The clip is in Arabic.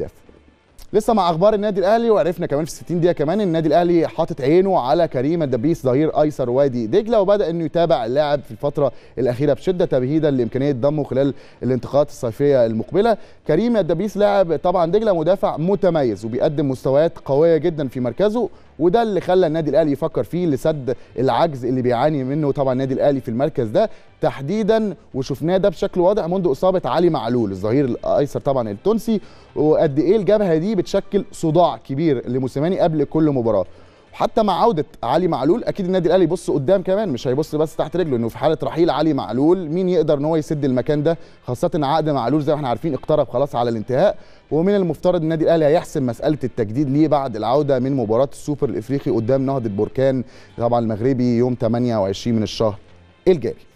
الاهداف لسه مع اخبار النادي الاهلي وعرفنا كمان في 60 دقيقه كمان النادي الاهلي حاطط عينه على كريم الدبيس ظهير ايسر وادي دجله وبدا انه يتابع اللاعب في الفتره الاخيره بشده تمهيدا لامكانيه ضمه خلال الانتقالات الصيفيه المقبله كريم الدبيس لاعب طبعا دجله مدافع متميز وبيقدم مستويات قويه جدا في مركزه وده اللي خلى النادي الاهلي يفكر فيه لسد العجز اللي بيعاني منه طبعا النادي الاهلي في المركز ده تحديدا وشفناه ده بشكل واضح منذ اصابه علي معلول الظهير الايسر طبعا التونسي وقد ايه الجبهه دي بتشكل صداع كبير لموسيماني قبل كل مباراه وحتى مع عوده علي معلول اكيد النادي الاهلي يبص قدام كمان مش هيبص بس تحت رجله انه في حاله رحيل علي معلول مين يقدر ان هو يسد المكان ده خاصه عقد معلول زي ما احنا عارفين اقترب خلاص على الانتهاء ومن المفترض النادي الاهلي هيحسم مساله التجديد ليه بعد العوده من مباراه السوبر الافريقي قدام نهضه بركان طبعا المغربي يوم 28 من الشهر الجاري